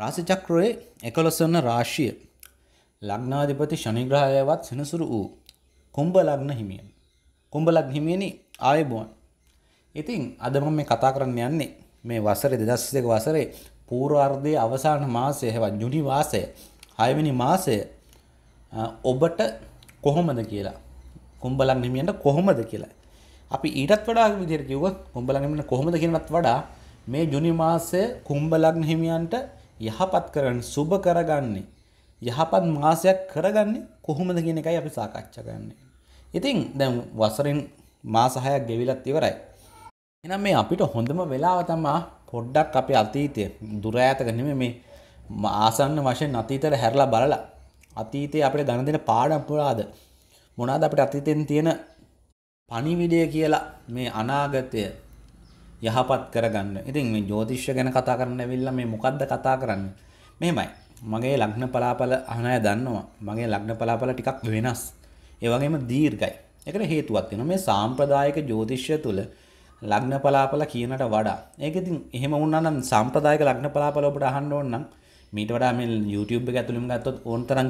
රාසිචක්‍රයේ එකොළොස්වන රාශිය ලග්නාධිපති ශනිග්‍රහයවත් සෙනසුරු වූ කුම්භ ලග්න හිමියන්. කුම්භ ලග්න හිමියනි ආයුබෝවන්. ඉතින් අද මම මේ කතා කරන්න යන්නේ මේ වසරේ 2022 වසරේ පූර්වාර්ධයේ අවසාන මාසය හෙවත් ජුනි මාසය 6 වෙනි මාසය ඔබට කොහොමද කියලා කුම්භ ලග්න හිමියන්ට කොහොමද කියලා. අපි ඊටත් වඩා විදිහට කිව්වොත් කුම්භ ලග්න හිමියන්ට කොහොමද කියනවත් වඩා මේ ජුනි මාසය කුම්භ ලග්න හිමියන්ට යහපත් කරන්න සුබ කරගන්නේ යහපත් මාසයක් කරගන්නේ කොහොමද කියන එකයි අපි සාකච්ඡා කරන්නේ. ඉතින් දැන් වසරෙන් මාස 6ක් ගෙවිලත් ඉවරයි. එහෙනම් මේ අපිට හොඳම වෙලාව තමයි පොඩ්ඩක් අපේ අතීතය දුර ඈතක නෙමෙයි මේ ආසන්න වශයෙන් අතීතයට හැරලා බලලා අතීතයේ අපිට දන දෙන පාඩම් පුරාද මොනවාද අපිට අතීතෙන් තියෙන පණිවිඩය කියලා මේ අනාගතය යහපත් කරගන්න. ඉතින් මේ ජ්‍යොතිෂ්‍ය ගැන කතා කරන්න ඇවිල්ලා මේ මොකද්ද කතා කරන්නේ? මෙහෙමයි. මගේ ලග්න පලාපල අහන අය දන්නවා. මගේ ලග්න පලාපල ටිකක් වෙනස්. ඒ වගේම දීර්ඝයි. ඒකට හේතුවක් තියෙනවා. මේ සාම්ප්‍රදායික ජ්‍යොතිෂ්‍ය තුල ලග්න පලාපල කියනට වඩා. ඒක ඉතින් එහෙම වුණා නම් සාම්ප්‍රදායික ලග්න පලාපල ඔබට අහන්න ඕන නම් මීට වඩා මේ YouTube එක ඇතුළෙම ගත්තොත් ඕන තරම්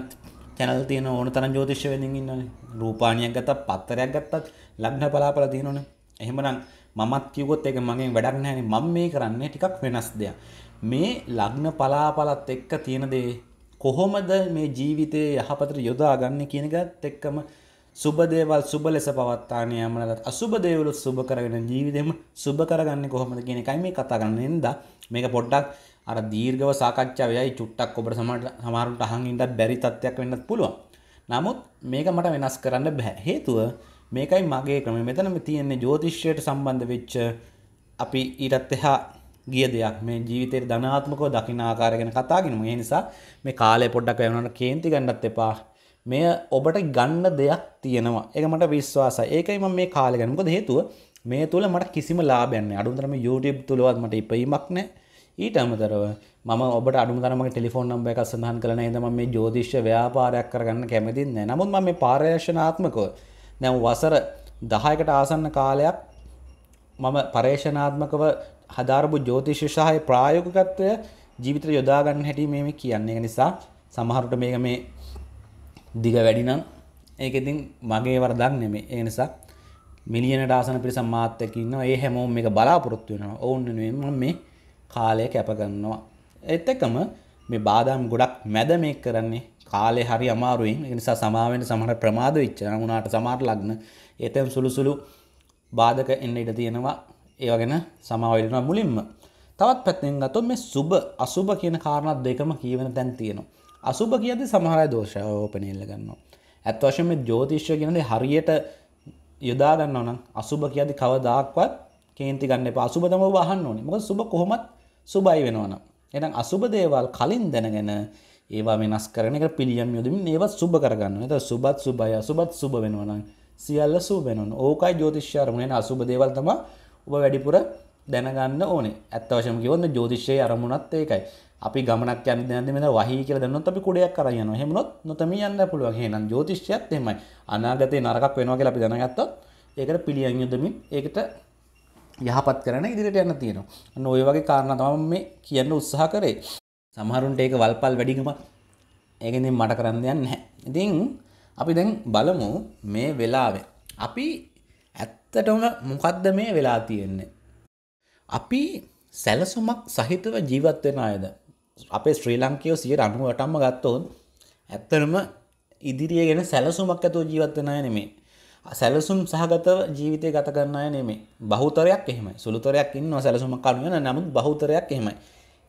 channel තියෙන ඕන තරම් ජ්‍යොතිෂ්‍ය වෙනින් ඉන්නවනේ. රූපාණියක් ගත්තත්, පත්තරයක් ගත්තත් ලග්න පලාපල තියෙනවනේ. එහෙමනම් මමත් කිව්වොත් ඒක මගෙන් වැඩක් නැහැ මම මේ කරන්නේ ටිකක් වෙනස් දෙයක්. මේ ලග්න පලාපලත් එක්ක තියෙන දේ කොහොමද මේ ජීවිතයේ යහපතට යොදා ගන්න කියන එකත් එක්කම සුබ දේවල් සුබ ලෙස පවත්තාන යමනලත් අසුබ දේවලු සුබ කරගෙන ජීවිතේම සුබ කරගන්නේ කොහොමද කියන එකයි මේ කතා කරන්නේ නේද? මේක පොඩ්ඩක් අර දීර්ඝව සාකච්ඡා වෙයි චුට්ටක් ඔබට සමහරට අහන් ඉඳන් බැරි තත්ත්වයක් වෙන්නත් පුළුවන්. නමුත් මේක මට වෙනස් කරන්න බෑ. හේතුව මේකයි මගේ ක්‍රම මෙතනම තියෙන්නේ ජෝතිශ්‍යයට සම්බන්ධ වෙච්ච අපි ඊටත් එහා ගිය දෙයක් මේ ජීවිතයට ධනාත්මකව දකින ආකාරය ගැන කතා කරමු. ඒ නිසා මේ කාලය පොඩ්ඩක් වැය වුණාට කේන්ති ගන්නත් එපා. මෙය ඔබට ගන්න දෙයක් තියෙනවා. ඒක මට විශ්වාසයි. ඒකයි මම මේ කාලය ගන්න. මොකද හේතුව මේ තුල මට කිසිම ලාභයක් නැහැ. අඩුතරම YouTube තුලවත් මට ඉපීමක් නැහැ. ඊට අමතරව මම ඔබට අඩුම තරමක ටෙලිෆෝන් නම්බර් එකක් සඳහන් කළා නේද මම මේ ජ්‍යොතිෂ ව්‍යාපාරයක් කරගන්න කැමති නැහැ. නමුත් මම මේ පාර්යශනාත්මකව දැන් වසර 10කට ආසන්න කාලයක් මම පරේක්ෂණාත්මකව හදාරපු ජ්‍යොතිෂ සහය ප්‍රායෝගිකත්වය ජීවිතය යොදා ගන්න හැටි මේ කියන්නේ නිසා සමහරට මේක මේ දිග වැඩි නම් ඒක ඉතින් මගේ වරදක් නෙමෙයි. ඒ නිසා මිලියනට ආසන පිරිසක් මාත් එක්ක ඉන්නවා. ඒ හැමෝම මේක බලාපොරොත්තු වෙනවා. ඔවුන් නෙමෙයි මම මේ කාලය කැප ගන්නවා. ඒත් එක්කම මේ බාදාම් ගොඩක් මැද මේක කරන්නේ කාලේ හරි අමාරුවෙන් ඒ නිසා සමාවෙන්න සමහර ප්‍රමාද වෙච්ච නමුනාට සමහර ලග්න ඒතම් සුළු සුළු බාධක එන්න ඉඩ තියෙනවා ඒව ගැන සමාව වෙනවා මුලින්ම තවත් පැත්තෙන් ගත්තොත් මේ සුබ අසුබ කියන කාරණා දෙකම කියවෙන තැන් තියෙනවා අසුබ කියද්දී සමහර අය දෝෂාරෝපණය එල්ල ගන්නවා ඇත්ත වශයෙන්ම ජ්‍යොතිෂය කියන දේ හරියට යොදා ගන්නවා නම් අසුබ කියද්දී කවදාක්වත් කේන්ති ගන්න එපා අසුබ තමයි ඔබ අහන්න ඕනේ මොකද සුබ කොහොමත් සුබයි වෙනවා නම් එහෙනම් අසුබ දේවල් කලින් දැනගෙන ඒවා වෙනස් කරන එක පිළියම් යොදමින් ඒවත් සුබ කරගන්න. එතකොට සුබත් සුබය සුබත් සුබ වෙනවා නම් සියල්ල සුබ වෙනවා. ඕකයි ජ්‍යොතිෂ්‍ය අරමුණේ අසුබ දේවල් තමයි ඔබ වැඩිපුර දැනගන්න ඕනේ. ඇත්ත වශයෙන්ම කිව්වොත් ජ්‍යොතිෂයේ අරමුණත් ඒකයි. අපි ගමනක් යන දැනද මෙතන වහී කියලා දැනනොත් අපි කුඩයක් අරන් යනවා. එහෙමනොත් නොතමින් යන්න පුළුවන්. එහෙනම් ජ්‍යොතිෂයත් එහෙමයි. අනාගතේ නරකක් වෙනවා කියලා අපි දැනගත්තොත් ඒකට පිළියම් යොදමින් ඒකට යහපත් කරන ඉදිරියට යන්න තියෙනවා. අන්න ওই වගේ කාරණා තමයි මේ කියන්න උත්සාහ කරේ. සමහරුන්ට ඒක වල්පල් වැඩිකම ඒකෙන් මට කරන්න යන්න නැහැ. ඉතින් අපි දැන් බලමු මේ වෙලාවේ අපි ඇත්තටම මොකද්ද මේ වෙලා තියෙන්නේ? අපි සැලසුමක් සහිතව ජීවත් වෙන අයද අපේ ශ්‍රී ලංකයෝ සියයට අනුවටම ගත්තොත් ඇත්තටම ඉදිරිය ගැන සැලසුමක් ඇතුව ජීවත් වෙන අය නෙමේ. සැලසුම් සහගතව ජීවිතය ගත කරන්න අය නෙමේ. බහුතරයක් එහෙමයි. සුළුතරයක් ඉන්නවා සැලසුමක් අනුව නමුත් බහුතරයක් එහෙමයි.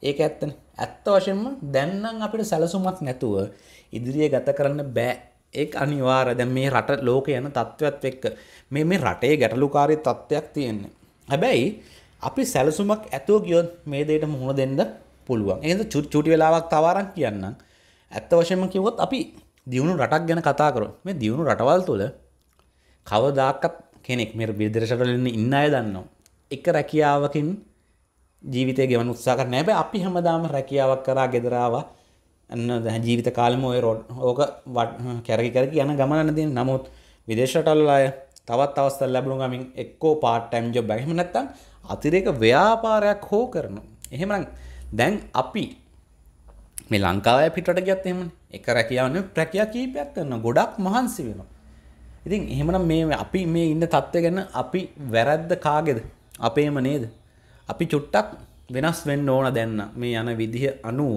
ඒක ඇත්තන ඇත්ත වශයෙන්ම දැන්නම් අපිට සැලසුමක් නැතුව ඉදිරිය ගත කරන්න බෑ ඒ අනිවාර දැ මේ රට ලෝක යන තත්ත්වත් එක්ක මේ මේ රටේ ගැටලුකාරය තත්ත්වයක් තියෙන්නේ. හැබැයි අපි සැලසුමක් ඇතුව ගියොත් මේ දේට මුහුණ දෙන්න පුළුවන් එද චුට්ටි වෙලාවක් තවාරක් කියන්න ඇත්ත වශයෙන්ම කිවොත් අපි දියුණු රටක් ගැන කතා කරු මේ දියුණු රටවල් තුළ කවදාකත් කෙනෙක් මේ විදර්ශටලන්න ඉන්න අය දන්නවා එක රැකියාවකින් ජීවිතය ගෙවන උත්සා කරන හැබැයි අපි හැමදාම රැකියාවක් කරා ගෙදරාවා ඇන්න ජීවිත කාලම ඔය රොඩ් ඕක වට කැරකි කරකි යන ගමනදී නමුත් විදේශටල්ල අය තවත් අවස්ථල් ලැබුණු ගමින් එක්කෝ පාට්ටම් ජොබ් එහෙම නැත්තම් අතිරේක ව්‍යාපාරයක් හෝ කරනු. එහෙමනම් දැන් අපි මේ ලංකාවය පිටට ගියත් එහෙම එක රැකියාවන ප්‍රැකියා කීපයක් කරන්න ගොඩක් මහන්සි වෙනවා. ඉතින් එහෙමනම් මේ අපි මේ ඉන්න තත්ත්වය ගැන අපි වැරද්ද කාගෙද? අපේම නේද? අපි චුට්ටක් වෙනස් වෙන්න ඕන දැන්න මේ යන විදිහ අනුව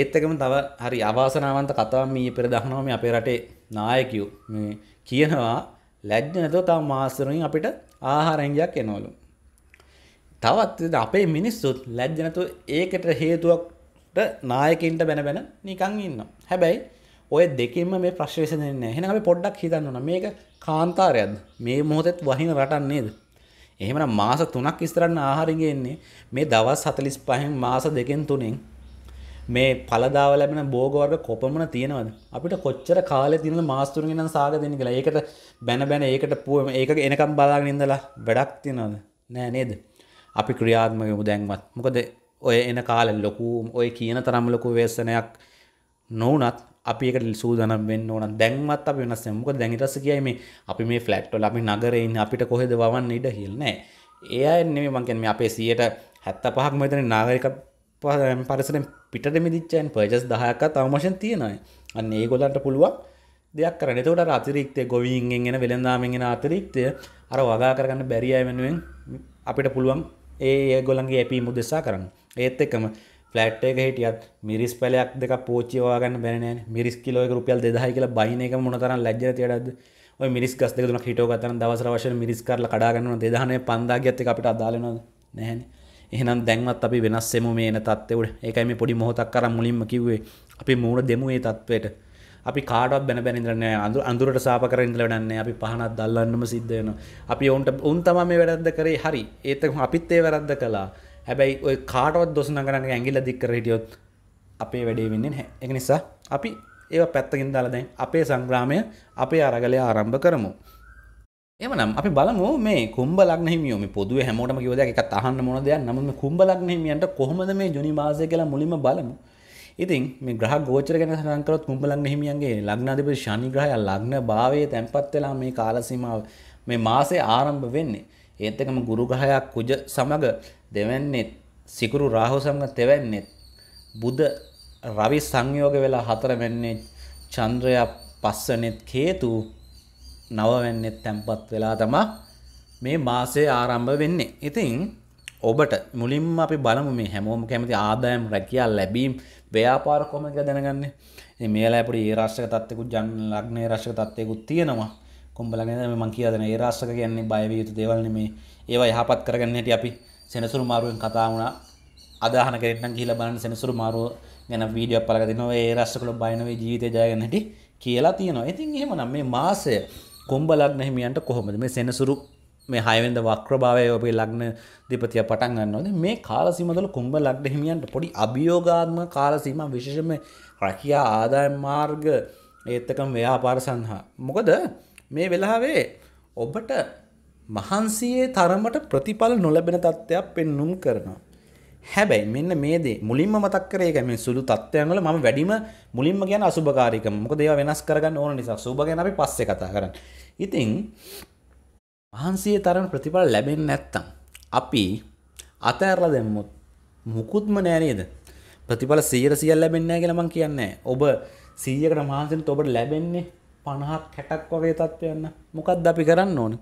ඒත්තකම තව හරි අවාසනාවන්ත කතා මී පෙර දහනවම අපේ රටේ නායකයු මේ කියනවා ලැජ්ජ නැතුව තව මාස්සරුවෙන් අපිට ආහාරැංගයක් එනවලු තවත් අපේ මිනිස්සුත් ලැජ්ජ නැතුව ඒකට හේතුවක්ට නායකින්ට බැන බැන නිකං ඉන්න හැබැයි ඔය දෙකින්ම මේ ප්‍රශ්වේෂ දෙන්න හෙන අපි පොඩ්ඩක් හිතන්න මේක කාන්තාරයක්ද මේ මොහොතෙත් වහින රටන්නේද එහෙමනම් මාස 3ක් ඉස්සරහන ආහාරෙන් එන්නේ මේ දවස් 45න් මාස දෙකෙන් තුනෙන් මේ පළදාව ලැබෙන භෝග වර්ග කොපමණ තියෙනවද අපිට කොච්චර කාලේ තියෙනවද මාස තුනකින් නම් සාග දෙන්නේ කියලා. ඒකට බැන බැන ඒකට ඒක එනකම් බලාගෙන ඉඳලා වැඩක් තියෙනවද? නෑ නේද? අපි ක්‍රියාත්මක වෙමු දැන්වත්. මොකද ඔය එන කාලේ ලොකු ඔය කියන තරම් ලොකු ව්‍යසනයක් නොවුනත් අපි ඒක සූදානම් වෙන්න ඕන. දැන්වත් අපි වෙනස් වෙනවා. මොකද දැන් ඊට පස්සේ කියයි මේ අපි මේ ෆ්ලැට් වල අපි නගරේ ඉන්නේ අපිට කොහෙද වවන්න ඉඩ කියලා නෑ. ඒ අය නෙමෙයි මං කියන්නේ මේ අපේ 75%ක් මෙතන නාගරික පරිසරෙන් පිටට මිදිච්චයන් පර්ජස් දහයක්ක තවමශන් තියෙනයි අන්න ඒ ගොලන්ට පුළුවන් දෙයක් කරන තවට අතිරික්තය ගොවීන්ගෙන් එෙන වෙළඳදාමෙන අතිරික්තය අර වගා කරගන්න බැරිය වෙනුවෙන් අපිට පුළුවන් ඒ ගොලන්ගේ ඇපී මුදෙසා කරන්න ඒත් එකම ෆලට් එක හිටියත් මිරිස් පැලයක් දෙක පෝච්චිවාගන්න බැන මිරිස් කිලෝක රුපියල් දෙදහයි කියලා බයින එක මොනතර ලැජ්ජ තියටද ඔය මිරිස් ගස් දෙක තුනක් හිටව ගන්න දවසර වශයෙන් මිරිස් කරලා කඩාගන්නවා දෙදහනේ 5000 ගත් එක අපිට අදාළෙනවද නැහැනේ එහෙනම් දැන්වත් අපි වෙනස් වෙමු මේන තත්ත්වයට. ඒකයි මේ පොඩි මොහොතක් අර මුලින්ම කිව්වේ. අපි මූණ දෙමු මේ තත්ත්වයට. අපි කාටවත් බැන බැන ඉඳලා නෑ. අඳුරට සාප කරගෙන ඉඳලා නෑ. අපි පහනක් දැල්වන්නම සිද්ධ වෙනවා. අපි උන්ට උන් තමයි මේ වැරද්ද කරේ. හරි. ඒත් අපිත් ඒ වැරද්ද කළා. හැබැයි ඔය කාටවත් දොස් නගරගේ ඇගිල්ල දික්කර හිටියොත් අපේ වැඩේ වෙන්නේ හැ එක නිසා අපි ඒ පැත්තකින් දාලා දැන් අපේ සංග්‍රාමය අපේ අරගලය ආරම්භ කරමු. එමනම් අපි බලමු මේ කුම්බලක් හිමියෝම පොදුව හැමෝටම කිවද එකක් අහන්න මොන දෙයක් නමුත් මේ කුම්බලක් හිමියන්ට කොහොමද මේ ජුනි මාසය කියලා මුලින්ම බලමු. ඉතින් මේ ග්‍රහ ගෝචර ගැන සඳහන් කරොත් කුම්බලක් හිමියන්ගේ ලග්නාධිපති ශනි ග්‍රහය ලග්න භාවයේ තැන්පත් වෙලා මේ කාල සීමාව මේ මාසේ ආරම්භ වෙන්නේ. ඒත් එකම ගුරු ග්‍රහයක් කුජ සමග දෙවන්නේත් සිකුරු රාහු සමග තෙවන්නේත් බුද රවි සංයෝග වෙලා හතර වෙන්නේ චන්ද්‍රයා පස්සනෙත් හේතු නව වෙන්නේත් තැම්පත් වෙලා තමයි මේ මාසය ආරම්භ වෙන්නේ. ඉතින් ඔබට මුලින්ම අපි බලමු මේ හැමෝම කැමති ආදායම් රැකියාව ලැබීම් ව්‍යාපාර කොහොමද දැනගන්නේ. ඉතින් මේ වෙලාවේ පොඩි ඒ රාශික තත්ත්වකුත් ජන් ලග්නේ රාශික තත්ත්වකුත් තියෙනවා. කොම්ඹලගෙන මං කියදන ඒ රාශ්ක කියන්නේ බයව යුතු දේවල්න මේ ඒවා යහපත් කරගන්නට අපි සෙනසුරු මාරුවෙන් කතා වුණ අදාහන කරෙටන කියල බලන්න සෙනසුරු මාරුව ගැන වීඩිය පලගතිනව ඒ රශ්කළ බයිනවේ ජීවිත ජයගන්නට කියලා තියෙනවා ඉතින් එහෙම නම් මේ මාසය කොම්බලක් නැහිමියන්ට කොහොමද මේ සෙනසුරු මේ හයවෙන්ද වක්‍රභාවය ඔබේ ලග්න දෙපතිය පටන් ගන්නවද මේ කාලසිමදල කුම්ඹ ලග්න හිමියන්ට පොඩි අභියෝගාත්ම කාලසීම විශේෂම රැකියා ආදායම් මාර්ග ඒත්තකම් ව්‍යාපාර සංහා මොකද මේ වෙලාවේ ඔබට මහන්සියේ තරමට ප්‍රතිඵල නොලැබෙන තත්ත්වයක් පෙන්නුම් කරනවා. හැබැයි මෙන්න මේ දේ මුලින්ම මතක් කරේ ඒක මේ සුළු තත්ත්වයන් වල මම වැඩිම මුලින්ම කියන අසුබකාරීකම. මොකද ඒවා වෙනස් කරගන්න ඕන නිසා සුබ ගැන අපි පස්සේ කතා කරන්නේ. ඉතින් මහන්සියේ තරම ප්‍රතිඵල ලැබෙන්නේ නැත්තම් අපි අතහැරලා දැම්මොත් මුකුත්ම නෑ නේද? ප්‍රතිඵල 100 100 ලැබෙන්නේ නැහැ කියලා මම කියන්නේ. ඔබ 100කට මහන්සි වෙනත් ඔබට ලැබෙන්නේ පණහත් කැටක් වගේ තත්ත්වයන්න මොකක්ද අපි කරන්න ඕන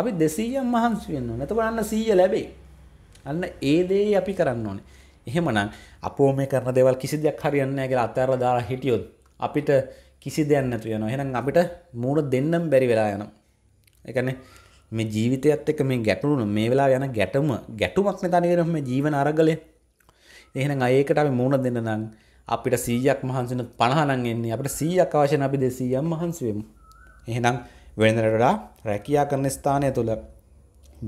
අපි දෙසීයම් මහන්සි වෙන්න ඕන එතකොට අන්න 100 ලැබේ අන්න ඒ දේ අපි කරන්න ඕනේ එහෙමනම් අපෝ මේ කරන දේවල් කිසි දෙයක් හරියන්නේ නැහැ කියලා අතහැරලා දාලා හිටියොත් අපිට කිසි දෙයක් නැතු වෙනවා එහෙනම් අපිට මූණ දෙන්නම් බැරි වෙලා යනවා ඒ කියන්නේ මේ ජීවිතයත් එක්ක මේ ගැටුණු මේ වෙලාව යන ගැටම ගැටුමක් නේ තනියම මේ ජීවන අරගලේ එහෙනම් අයකට අපි මූණ දෙන්න නම් අපිට සීයක් මහන්සන පණහනන් එන්නේ අපට සීයක් අවශයෙන් අපි දෙසීයම් මහන්සුවම්. එහෙනම් වෙනදරටඩා රැකයා කරන ස්ථානය තුළ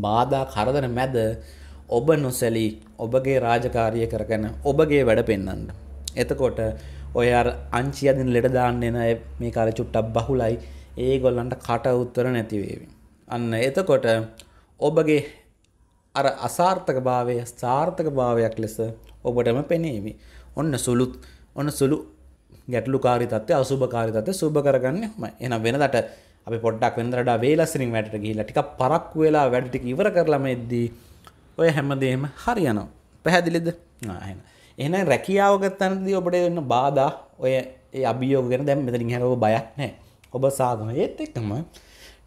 බාධා කරදන මැද ඔබ නොසැලී ඔබගේ රාජකාරිය කරගන ඔබගේ වැඩ පෙන්න්නන්න. එතකොට ඔය අංචියදින් ලෙඩදාන්න එන මේ කාල චුට්ටක් බහුලයි ඒ ගොල්ලන්ට කට උත්තර නැතිවේවි. අන්න එතකොට ඔබගේ අර අසාර්ථක භාවය ස්ථාර්ථක භාවයක් ලෙස ඔබටම පෙනේවි. ඔන්න සුළුත් ඔන්න සුළු ගැටලු කාරිතත්ය අසුභකාරිතත්ය සුභ කරගන්න හම එන වෙනදට අපි පොඩ්ඩක් වෙනදරට වේලස්සිරින් වැටට ගිහිලා ටික පරක් වෙලා වැඩටික ඉවර කරලම එද්දී ඔය හැමදේම හරියනවා පැහැදිලිද එන එන රැකියාව ගත්තනදී ඔබට එන්න බාධා ඔය ඒ අභියෝගෙන දැම් මෙතරින් හැරව බයක් නෑ ඔබ සාධන ඒත් එක්කම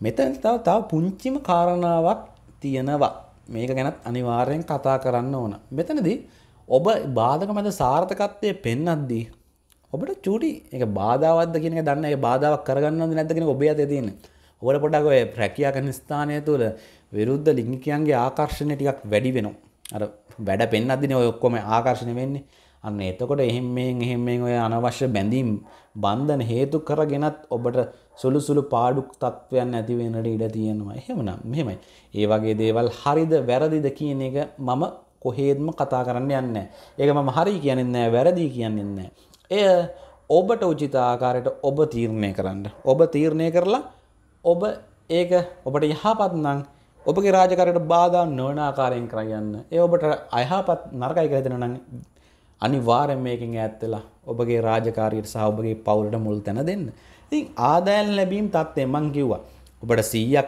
මෙතන තව තව පුංචිම කාරණාවක් තියෙනවා මේක ගැනත් අනිවාර්යෙන් කතා කරන්න ඕන මෙතනදී ඔබ බාධක මැද සාර්ථකත්වය පෙන්නද්දී ඔබට චූටි එක බාධාවත්ද කියන දන්න ඒ බාධාවක් කරගන්නද නැද්ද කියන ඔබේ අතේ තියෙන. ඔබට පොඩක් ඔය රැකියා කරන ස්ථානය තුළ විරුද්ධ ලිංගිකයන්ගේ ආකර්ෂණය ටිකක් වැඩි වෙනවා. අර වැඩ පෙන්නද්දිනේ ඔය ඔක්කොම ආකර්ෂණය වෙන්නේ. අන්න එතකොට එහෙම මෙන් එහෙම මෙන් ඔය අනවශ්‍ය බැඳීම් බන්ධන හේතු කරගෙනත් ඔබට සුළු සුළු පාඩු තත්ත්වයන් ඇති වෙන්නට ඉඩ තියෙනවා. එහෙමනම් මෙහෙමයි. ඒ වගේ දේවල් හරිද වැරදිද කියන එක මම කොහේත්ම කතා කරන්න යන්න. ඒක මම හරි කියන්නෙන්නෑ වැරදි කියන්නෙන්න. එය ඔබට උචිත ආකාරයට ඔබ තීරණය කරන්න. ඔබ තීරණය කරලා ඔබ ඒක ඔබට යහපත් නම් ඔබගේ රාජකාරයට බාධා නොවන ආකාරයෙන් කරයන්න. ඒ ඔබට අයහපත් නරකයි කියලා හිතෙනවා නම් අනිවාර්යෙන් මේකෙන් ඈත් වෙලා ඔබගේ රාජකාරියට සහ ඔබගේ පවුලට මුල් තැන දෙන්න. ඉතින් ආදායම් ලැබීම් තත්ත්වය මම කිව්වා. ඔබට 100ක්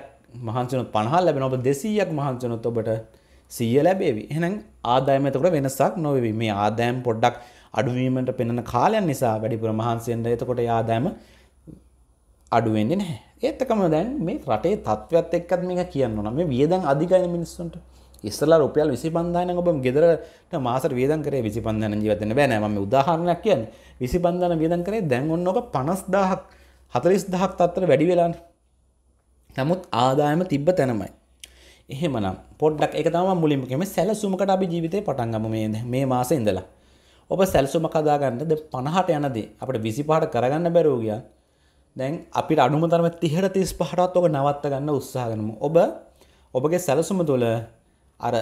මහන්සි වුණොත් 50ක් ලැබෙනවා. ඔබ 200ක් මහන්සි වුණොත් ඔබට සිය ලැබේවි එහෙනම් ආදායම එතකොට වෙනසක් නොවේවි මේ ආදායම් පොඩ්ඩක් අඩුවීමට පෙනෙන කාලයන් නිසා වැඩිපුර මහන්සියෙන්ද එතකොට ආදායම අඩු වෙන්නේ නැහැ ඒත් එකම දැන් මේ රටේ තත්ත්වයක් එක්කත් මේක කියන්න ඕන මේ වියදම් අධිකයි මිනිස්සුන්ට ඉස්සලා රුපියල් විසි පන්දාන ඔබ ගෙදරට මාසට වේදන් කරේ විසි පන්දන ජීවතන බෑනෑ මම උදාහරණයක් කියන්න විසි පන්දන වේදන් කරේ දැන් ඔන්න ඔබ පනස් දාහක් හතලිස් දහක් තත්තර වැඩි වෙලාන්න නමුත් ආදායම තිබ්බ තැනමයි එහෙමනම් පොඩ්ඩක් ඒක තමයි මුලින්ම කියන්නේ සැලසුමකට අපි ජීවිතේ පටන් ගමු මේ මේ මාසේ ඉඳලා. ඔබ සැලසුමක් හදාගන්න දැන් 50ට යනදී අපිට 25ට කරගන්න බැරුව ගියා. දැන් අපිට අඩුම තරමේ 30ට 35ටත් ඔබ නවත්ත ගන්න උත්සාහ කරමු. ඔබ ඔබගේ සැලසුම තුළ අර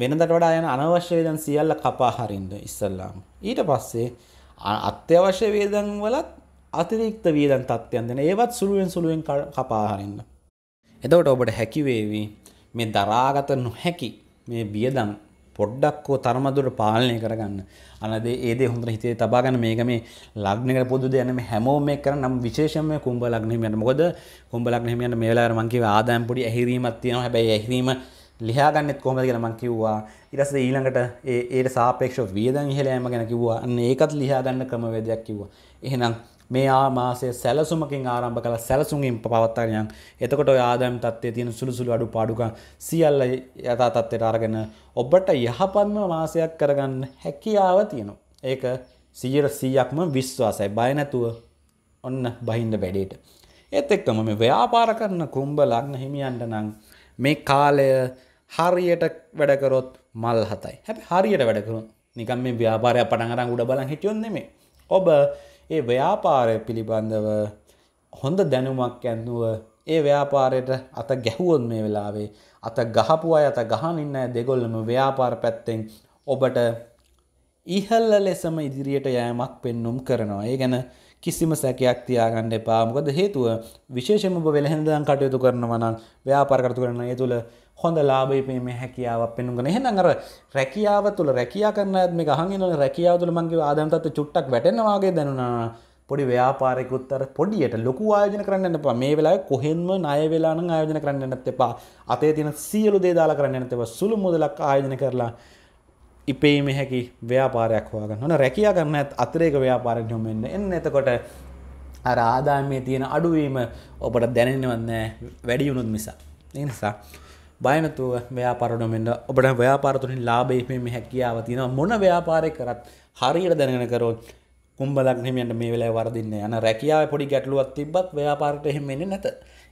වෙනදට වඩා යන අනවශ්‍ය වේදන් සියල්ල කපා හරින්න ඉස්සල්ලාම. ඊට පස්සේ අත්‍යවශ්‍ය වේදන් වලත් අතිරික්ත වේදන් තත්ත්වයන් දෙන ඒවත් සුළුවෙන් සුළුවෙන් කපා හරින්න. එතකොට ඔබට හැකි වේවි මේ දරාගත නොහැකි මේ බියදම් පොඩ්ඩක් හෝ තරමදුර පාලනය කරගන්න. අනදේ ඒ දේ හොඳට හිතේ තබා ගන්න මේක මේ ලග්නයකට පොදු දෙයක් නෙමෙයි හැමෝම මේක කරන නම් විශේෂයෙන්ම කුම්භ ලග්න හිමියන්ට. මොකද කුම්භ ලග්න හිමියන්ට මේ වෙලාවේ මං කියව ආදායම් පොඩි ඇහිරීමක් තියෙනවා. හැබැයි ඇහිරීම ලියාගන්නෙත් කොහොමද කියලා මං කිව්වා. ඊට පස්සේ ඊළඟට ඒ ඒට සාපේක්ෂව වියදම් ඉහළ යෑම ගැන කිව්වා. අන්න ඒකත් ලියාගන්න ක්‍රමවේදයක් කිව්වා. එහෙනම් මේ ආමාසය සැලසුමකින් ආරම්භ කළ සැලසුමින් පවත්තරයන් එතකොට ආදම් තත්වය තියෙන සුළුසුළු අඩු පාඩුක සියල්ල යථා තත්වයට අරගෙන ඔබට යහපන්ම මාසයක් කරගන්න හැකියාව තියෙනවා. ඒක සියර සීයක්ම විශ්වාසයි බයනැතුව ඔන්න බහින්ද වැඩේට. ඒත් එක්කම මේ ව්‍යාපාර කරන කුම්ඹ ලග්න හිමියන්ට නම් මේ කාලය හරියට වැඩකරොත් මල් හතයි හැබ හරියට වැඩකරු නිකම් මේ ව්‍යාපාරය පටන් අරන් උඩ බලන් හිටියොන් නෙමේ ඔබ ඒ ව්‍යාපාරය පිළිබඳව හොඳ දැනුමක් ඇන්නුව ඒ ව්‍යාපාරයට අත ගැහුවොත් මේ වෙලාවේ අත ගහපු අය අත ගහන් ඉන්න දෙගොල්ලම ව්‍යාපාර පැත්තෙන් ඔබට ඉහල්ල ලෙසම ඉදිරියට යෑමක් පෙන්නුම් කරනවා. ඒ ගැන කිසිම සැකයක් තියාගන්න එපා. මොකද හේතුව විශේෂම ඔබ වෙලෙන්දන් කටයුතු කරනවා නම් ව්‍යාපාර කටයුතු කරන ඒ තුල හොඳ ලාබයිපීම හැකියාවක් පෙනුගෙන එහෙනම් අර රැකියාව තුළ රැකයා කරන මේ ගහගෙන රැකියාව තුළ මගේ ආදම්තත් චුට්ටක් වැටෙනවාගේ දැනුනා පොඩි ව්‍යාපාරයකුත් අර පොඩියට ලොකු ආයෝජන කරන්න එපා මේ වෙලාවේ කොහෙන්ම ණය වෙලා නම් ආයෝජන කරන්න එන්නත් එපා අතේ තියෙන සියලු දේ දාලා කරන්න එන්නත් එපා සුළු මුදලක් ආයෝජන කරලා ඉපේීම හැකි ව්‍යාපාරයක් හොයාගන්න ඕන රැකියා ගන්න අතිරේක ව්‍යාපාරයක් යොමු වෙන්න එන්න එතකොට අර ආදායමේ තියෙන අඩුවීම ඔබට දැනෙන්නවත් නැහැ වැඩි වුණොත් මිසක් ඒ නිසා බයනතුව ව්‍යාපාරනොමෙන්න්න ඔබට ව්‍යාපාරතුනින් ලාබේ මේ හැකියාව තියෙන මොන ව්‍යාපාරය කරත් හරියට දැනගෙන කරොත් කුම්බලක් හිමියන්ට මේ වෙලා වරදින්න යන රැකියාව පොඩි ගැටලුවත් තිබත් ව්‍යාපාරට එහෙමෙන්නේ නැත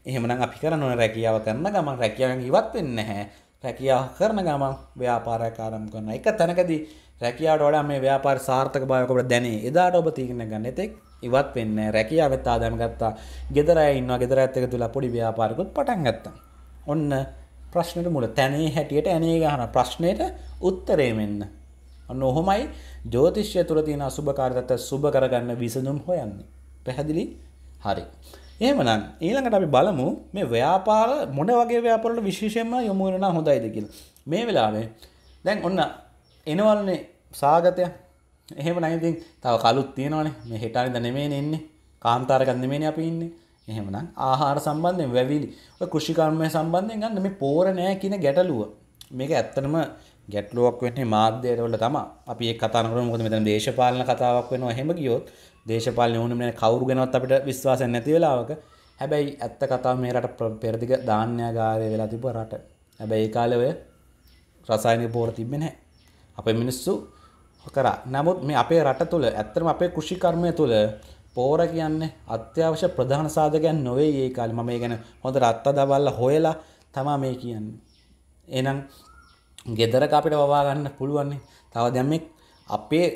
එහෙමනම් අපි කරන රැකියාව කරන ගමන් රැකියාවෙන් ඉවත් වෙන්න හැ රැකියාව කරන ගමන් ව්‍යාපාරය කාරම් කරන එක තැනකදී රැකියාවට වඩා මේ ව්‍යාපාර සාර්ථක භාවයකට දැනේ එදාට ඔබ තීරණ ගන්න එතෙක් ඉවත් වෙන්න රැකියාවත් ආදායම් ගත්තා ගෙදර අය ඉන්නවා ගෙදර ඇත් එක තුලා පොඩි ව්‍යාපාරිකුත් පටන් ගත්තා ඔන්න ප්‍රශ්නයට මුල තැනේ හැටියට ඇනේ ගහන ප්‍රශ්නයට උත්තරේ මෙන්න. ඔන්න ඔහොමයි ජෝතිෂ්‍ය තුළ තියෙන අසුභකාරදත්ත සුභ කරගන්න විසඳුම් හොයන්නේ. පැහැදිලි? හරි. එහෙමනම් ඊළඟට අපි බලමු මේ ව්‍යාපාර මොන වගේ ව්‍යාපාරවල විශේෂයෙන්ම යොමු වෙනවා හොඳයිද කියලා. මේ වෙලාවේ දැන් ඔන්න එනවලනේ සාගතය. එහෙම නැත්නම් තව කලුත් තියෙනවනේ. මේ හෙට අනිද්දා නෙමෙයිනේ ඉන්නේ. කාන්තාරකන් නෙමෙයිනේ අපි ඉන්නේ. එහෙමනම් ආහාර සම්බන්ධයෙන් වැවිලි කෘෂිකර්මය සම්බන්ධයෙන් ගන්න මේ පෝර නෑ කියන ගැටලුව මේක ඇත්තටම ගැටලුවක් වෙන්නේ මාධ්‍යවල තමයි. අපි ඒක කතා කරනකොට මොකද මෙතන දේශපාලන කතාවක් වෙනවා එහෙම ගියොත් දේශපාලන වුණේ නැහැ කවුරු ගැනවත් අපිට විශ්වාසයක් නැති වෙලාවක. හැබැයි ඇත්ත කතාව මේ රට පෙරදිග ධාන්‍යාගාරය වෙලා තිබ්බ රට. හැබැයි ඒ කාලේ ඔය රසායනික පෝර තිබ්බේ නැහැ. අපේ මිනිස්සු කරා. නමුත් මේ අපේ රට තුළ ඇත්තටම අපේ කෘෂිකර්මය තුළ පෝර කියන්නේ අත්‍යවශ්‍ය ප්‍රධාන සාධකයන් නොවේ ඒ කාලේ මම ඒ ගැන හොඳට අත්දැකලා හොයලා තමයි මේ කියන්නේ. එහෙනම් ගෙදරක අපිට වවා ගන්න පුළුවන් නේ. තව දැන් මේ අපේ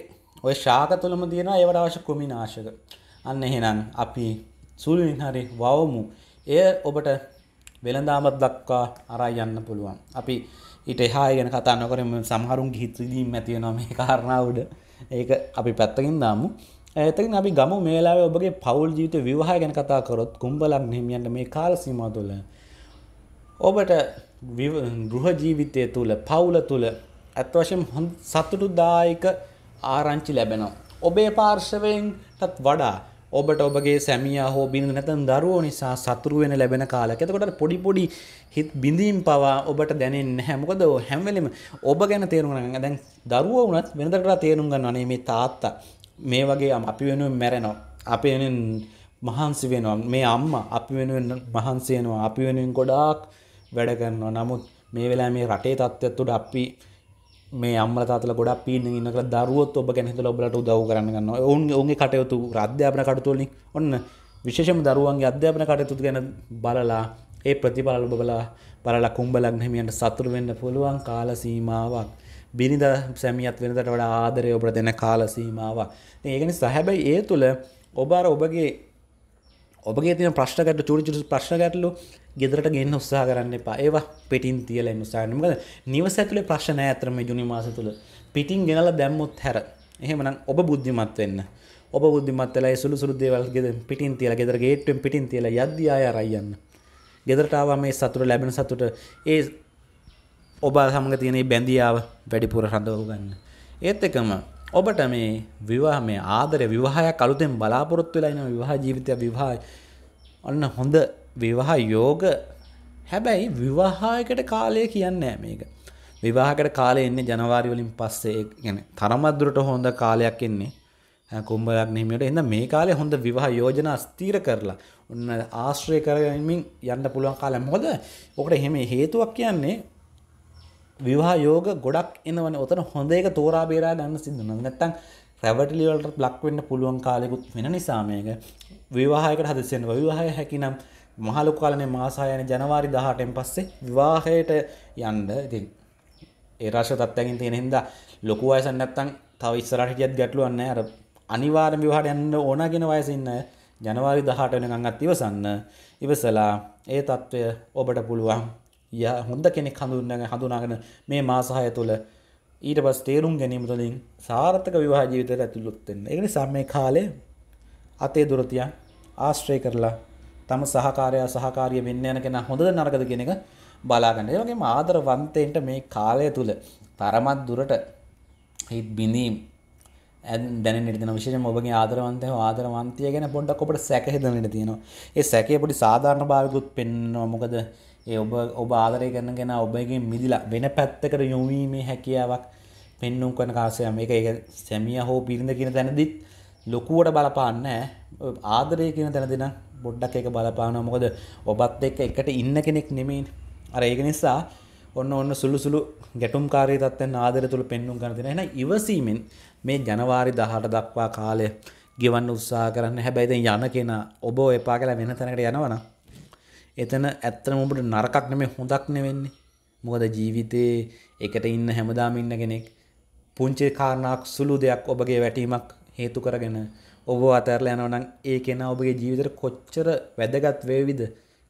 ওই ශාක තුලම දිනන ඒවට අවශ්‍ය කුමිනාශක. අන්න එහෙනම් අපි සුළුින් හරි වවමු. එය ඔබට වෙළඳාමත් දක්වා අරා යන්න පුළුවන්. අපි ඊට එහා ගැන කතා නොකරම සමහරුන්ගේ හිත විදීම් ඇති වෙනවා මේ කාරණාව උඩ. ඒක අපි පැත්තකින් දාමු. ඇතකින් අපි ගම මේලාව ඔබගේ පවුල් ජීවිත විවාහ ගැන කතා කරොත් කුම්ඹලක් හිමියන්ට මේ කාල සීම තුළ ඔබට ගෘහ ජීවිතය තුළ පවුල තුළ ඇත්වශයෙන් හො සතුටුදායක ආරංචි ලැබෙනවා. ඔබේ පාර්ශවයෙන්ටත් වඩා ඔබට ඔබගේ සැමියා හෝ බිඳ නැතන් දරුවෝ නිසා සතුරු වෙන ලැබෙන කාලයක්. එතකොට පොඩි පොඩි හිත බිඳීම් පවා ඔබට දැනෙන්නේ නැහැ. මොකද හැම වෙලෙම ඔබ ගැන තේරුම් ගන්න. දැන් දරුවෝ වුණත් වෙනදට තේරුම් ගන්න අනේ මේ තාත්තා මේ වගේ අපි වෙනුවෙන් මැරෙනවා අපේ මහන්සි වෙනවා මේ අම්ම අපි වෙනුවෙන් මහන්සයනවා අපි වෙනුවෙන් ගොඩාක් වැඩ කරනවා නමුත් මේ වෙලා මේ රටේ තත්ත්වත්තුට අපි මේ අම්මල තාතල ගොඩක් පීන ඉන්නක දරුවොත් ඔබ ගැනහිත ඔබලට උදව් කරන්න ගන්න ඔවුන් ඔුන්ගේ කටයුතු අධ්‍යාපන කටතුවලින් ඔන්න විශේෂම දරුවන්ගේ අධ්‍යාපන කටයුතු ගැන බලලා ඒ ප්‍රතිඵල ඔබ බලා බලලා කුම්බලක් හිමියන්ට සතුරු වෙන්න පුළුවන් කාල සීමාවක් බිරිඳ සැමියත් වෙනතට වඩා ආදරය ඔබට දෙන කාලසීමාව ඒගනි සහැබැයි ඒ තුළ ඔබාර ඔබගේ ඔබගේ තින ප්‍රශ්කට චුරිචුරු ප්‍රශ්නකටලු ගෙදරට ගෙන්න්න උත්සා කරන්න එපා ඒවා පිටින් තියලෙන් උසානමකද නිවසඇතුලේ ප්‍රශ්නය ඇතරම ජුනි මාස තුළ පිටින් ගෙනල දැම්මුත් හැර එහෙමනම් ඔබ බුද්ධිමත් වෙන්න ඔබ බුද්ධිමත්වෙලා සුළු සුරුදේවල් ගෙද පිටින් තියල ගෙදර ගේට්ටුවෙන් පිටින් තියල යද්‍යයා රයියන්න ගෙදරටාව මේ සතුර ලැබෙන සතුට ඒ ඔබ සමඟ තියෙනේ බැඳියාව වැඩිපුර රඳව ගන්න. ඒත් එකම ඔබට මේ විවාහ මේ ආදරය විවාහයක් අලුතෙන් බලාපොරොත්තු වෙලා ඉන විවාහ ජීවිතය විවාහ ඔන්න හොඳ විවාහ යෝග හැබැයි විවාහයකට කාලය කියන්නේ මේක. විවාහකට කාලය එන්නේ ජනවාරි වලින් පස්සේ يعني තරමද්දුරට හොඳ කාලයක් එන්නේ. කුම්භ ලග්න හිමියට එහෙනම් මේ කාලේ හොඳ විවාහ යෝජනා ස්ථිර කරලා ඔන්න ආශ්‍රය කරමින් යන්න පුළුවන් කාලයක්. මොකද ඔකට එහෙම හේතුවක් කියන්නේ විවාහ යෝග ගොඩක් එනවන ඔතන හොඳ එක තෝරා බේරා ගන්න සිදුන නැත්තං රැවටිලිවලට ලක්වෙන්න පුළුවන් කාලෙකුත් වෙන නිසාමයක විවාහයකට හදසයෙන් විවාහය හැකි නම් මහලු කාලනය මාසායන ජනවාරි දහටෙන් පස්සේ විවාහයට යන්ඩ ඉතින් ඒරශ තත්වැකින් තියෙන හිද ලොකු අයසන් නැත්තං තව ඉස්සරහිටියත් ගැටලුවන්න අර අනිවාර විවාහට යන්න ඕනගෙන වයසින්න ජනවාරි දහට වෙනගංගත් ඉවසන්න ඉවසලා ඒ තත්ත්වය ඔබට පුළුවන් ය හොඳ කෙනෙක් හඳුන්න හඳුනාගෙන මේ මාසාහය තුළ ඊට පස් තේරුම් ගැනීම තුළින් සාර්ථක විවාහ ජීවිතයට ඇතුළුත්වෙන්න එක නිසා මේ කාලේ අතේ දුරතියන් ආශ්‍රය කරලා තම සහකාරයා සහකාරිය වෙන්න යන කෙන හොඳ නරකද කෙන එක බලාගන්න ඒවගේ ආදරවන්තයෙන්ට මේ කාලය තුළ තරමත් දුරට හිත් බිඳීම් ඇ දැන නිර්දන විශෂ ඔබගේ ආදරවන්තය ආදරවන්තය ගැන පොඩක් ඔපට සැකහිදනට තියෙනවා ඒ සැකේ පොඩි සාධාරණ භාවිකුත් පෙන්නවා මොකද ඒ ඔබ ඔබ ආදරය කරන කෙන ඔබගේ මිදිලා වෙන පැත්තකට යොමීමේ හැකියාවක් පෙන්නුම් කන කාසය මේක ඒ සැමිය හෝ පිරිඳ කියන තැනදිත් ලොකුවට බලපාන්න ආදරය කියන තැනදින බොඩ්ඩක් එක බලපාන මොකද ඔබත් එක්ක එකට ඉන්න කෙනෙක් නෙමෙයි අර ඒක නිසා ඔන්න ඔන්න සුළු සුළු ගැටුම් කාරී තත්ත්වයන් ආදරය තුළ පෙන්නුම් කරන දෙන එහෙනම් ඉවසීමෙන් මේ ජනවාරි 18 දක්වා කාලය ගෙවන්න උත්සාහ කරන්න හැබැයි දැන් යන කෙනා ඔබ එපා කියලා වෙන තැනකට යනවනම් එතන ඇත්තම ඔබට නරකක් නෙමේ හොඳක් නෙවෙන්නේ. මොකද ජීවිතේ එකට ඉන්න හැමදාම ඉන්න කෙනෙක් පුංචි කාරණාවක් සුළු දෙයක් ඔබගේ වැටීමක් හේතු කරගෙන ඔබ අතහැරලා යනවා නම් ඒ කෙනා ඔබගේ ජීවිතේට කොච්චර වැදගත් වේවිද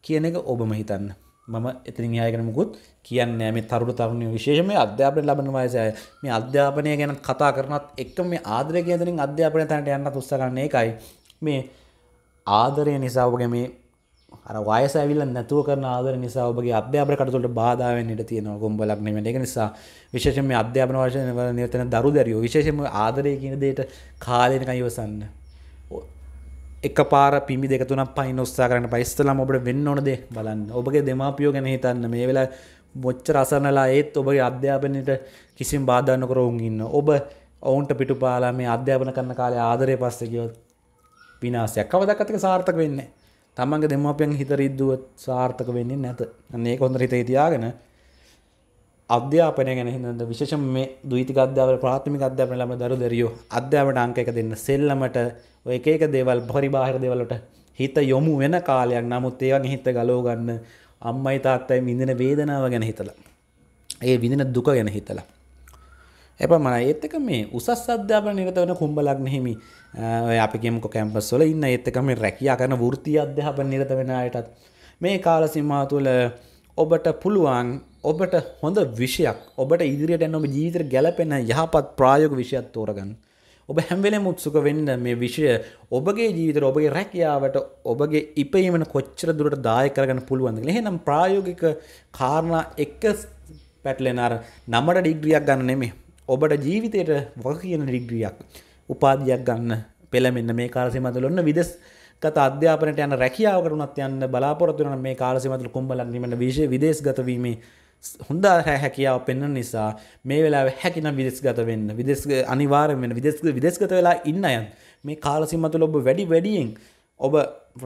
කියන එක ඔබම හිතන්න. මම එතනින් එහා ගැන මුකුත් කියන්නේ නැහැ මේ තරුණ තරුණියෝ විශේෂයෙන්ම අධ්‍යාපනය ලබන වයසේ අය මේ අධ්‍යාපනය ගැන කතා කරනත් එක්ක මේ ආදරය කියන දෙනින් අධ්‍යාපනය තැනට යන්නත් උත්සාහ කරන එකයි මේ ආදරය නිසා ඔබගේ මේ අර වයස ඇවිල්ල නැතුව කරන ආදර නිසා ඔබගේ අධ්‍යාපන කටයුතුවලට බාධා වෙන්න ඉඩ තියෙනවා ගොම්බලක් නෙමෙයි. ඒක නිසා විශේෂයෙන් මේ අධ්‍යාපන වශයෙන් වල නිරතන දරුදරියෝ විශේෂයෙන්ම ආදරය කියන දෙයට කාලෙනකන් ඉවසන්න. එකපාර පිමි දෙක තුනක් පයින් උත්සාහ කරන්න බෑ. ඉස්සෙල්ලාම ඔබට වෙන්න ඕන දේ බලන්න. ඔබගේ දෙමාපියෝ ගැන හිතන්න. මේ වෙලාව මොච්චර අසරණලා ඒත් ඔබගේ අධ්‍යාපනයට කිසිම බාධා නොකර වුන් ඉන්න. ඔබ ඔවුන්ට පිටුපාලා මේ අධ්‍යාපන කරන කාලේ ආදරය පස්සේ ගියොත් විනාශයක්. කවදාවත් ඒක සාර්ථක වෙන්නේ නැහැ. තමන්ග දෙමපෙන් හිත රිද්දුව සාර්ථක වෙන්නේ නැත ඒ කොඳ හිත හිතියාගෙන අධ්‍යාපනය ගැන හිද විශෂම මේ දීති අධ්‍යාව ප්‍රාථමික අධ්‍යාපන ලම දරු දරියෝ අධ්‍යාවට අංක එක දෙන්න සෙල්ලමට ඔය එකක දේවල් පොරි බාහිර දෙවලට හිත යොමු වෙන කාලයක් නමුත් ඒවගේ හිත ගලෝගන්න අම්මයි තාත්තයි විඳන වේදනාව ගැන හිතලා. ඒ විඳන දුක ගැන හිතලා. එප මන ඒත්තක මේ උසස් අධ්‍යාපන නිරත වන කුම්ඹලක් නෙහිමි අපිගේමක කැම්පස්වල ඉන්න එත්තක මේ රැකයා කරන ෘතිය අධ්‍යාපන නිරත වෙනයටත් මේ කාල සිම්හා තුළ ඔබට පුළුවන් ඔබට හොඳ විෂයක් ඔබට ඉදිරියට එන්න ඔබ ජීවිතර ගැලපෙන යහපත් ප්‍රායෝග විෂයත් තෝරගන්න ඔබ හැම්වෙලේ මුත්සුක වෙන්න මේ විෂය ඔබගේ ජීවිතර ඔබගේ රැකියාවට ඔබගේ ඉපීමන කොච්චර දුරට දාය කරගන්න පුළුවන්ද එහෙනම් ප්‍රායෝගික කාරණා එක්ක පැටලෙනර නමට ඩිග්‍රියක් ගන්න නෙමේ ඔබට ජීවිතයට වග කියන ඩිග්‍රියක්. උපාධයක් ගන්න පෙළමෙන්න්න මේ කාලසි මතුලොන්න විදෙස් ගත අධ්‍යාපනට යන රැකියාවකරුණත් යන්න බලාපොරත්තුවන මේ කාලසිමතුල කුම්බලන්නීමට විශෂ විදේශ ගතවීමේ හොඳා හැකියාව පෙන්න නිසා මේ වෙලා හැකිනම් විදෙස්ගත වෙන්න විදෙස් අනිවාර වෙන විදෙස්ක විදෙස්ගත වෙලා ඉන්න අයන් මේ කාලසිමතුල ඔබ වැඩි වැඩියෙන් ඔබ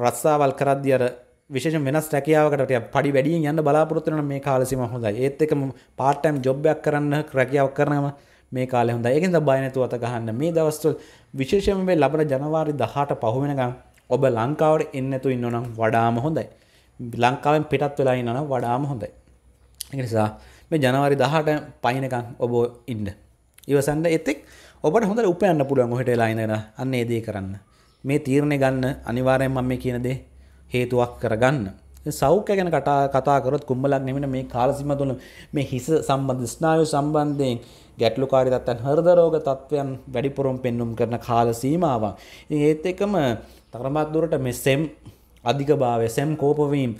රස්සාවල් කරද්දි අර විශෂ වෙනස් රැකියාවකට පඩි වැඩියෙන් යන්න බලාපොරොත්තුවන මේ කාලසිම හොඳයි ඒත් එකම පාටම් ජොබ්යක් කරන්න රැකියාවක් කරනම මේ කාල හොඳ ඒකෙන්ද බයනැතු අත ගහන්න මේ දවස්තුල් විශේෂම වේ ලබට ජනවාරි දහට පහුවෙනකම් ඔබ ලංකාවට එන්නතු ඉන්නනම් වඩාම හොඳයි. ලංකාවෙන් පිටත් වෙලා ඉන්නන වඩාම හොඳයි. එකනිසා මේ ජනවාරි දහට පයිනකම් ඔබ ඉන්න. ඉවසන්ඩ එතෙක් ඔබට හොඳ උපයන්න පුළුවන් හොට ලායිනන අන්න ඒදේ කරන්න. මේ තීරණය ගන්න අනිවාරයෙන් මම මේ කියනදේ හේතුවක් කරගන්න. සෞඛ්‍ය ගැන කටා කතාකරොත් කුම්ඹලක් නෙමෙන මේ කාලසිම තුළ මේ හිස සම්බන්ධ ස්නායු සම්බන්ධයෙන් ගැටලුකාරී තත්ත්වයන් හෘද රෝග තත්ත්වයන් වැඩිපුරම පෙන්눔 කරන කාල සීමාවන්. ඉතින් ඒත් එක්කම තරමක් දුරට මේ සෙම් අධිකභාවය සෙම් කෝපවීම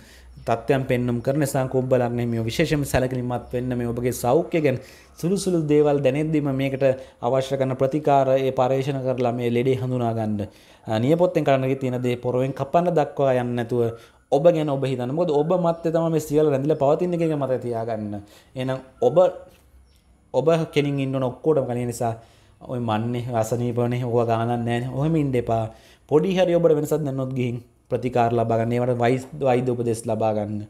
තත්ත්වයන් පෙන්නුම් කරන නිසා කුම්බලක් නෙමෙයි විශේෂම සැලකිලිමත් වෙන්න මේ ඔබගේ සෞඛ්‍ය ගැන සුළු සුළු දේවල් දැනෙද්දිම මේකට අවශ්‍ය කරන ප්‍රතිකාර ඒ පරීක්ෂණ කරලා මේ ලෙඩේ හඳුනා ගන්න. නියපොත්තෙන් කරන්න තියෙන දේ පොරවෙන් කපන්න දක්වා යන්න නැතුව ඔබ ගැන ඔබ හිතනකොද ඔබ මත්තේ තම සියල රැඳල පවතින්න එක මත තියාගන්න එනම් ඔබ ඔබ කෙලින් ඉන්න නොක්කෝට කන නිසා ඔය මන්නේ අසනීපනේ හෝ ගානන්න නෑ ඔහම ඉන්ඩ එපා පොඩි හරි ඔබට වෙනසත් නොත්ගිහින් ප්‍රතිකාර ලබාගන්නේවට වයිස් වයිද උපදෙස් ලබාගන්න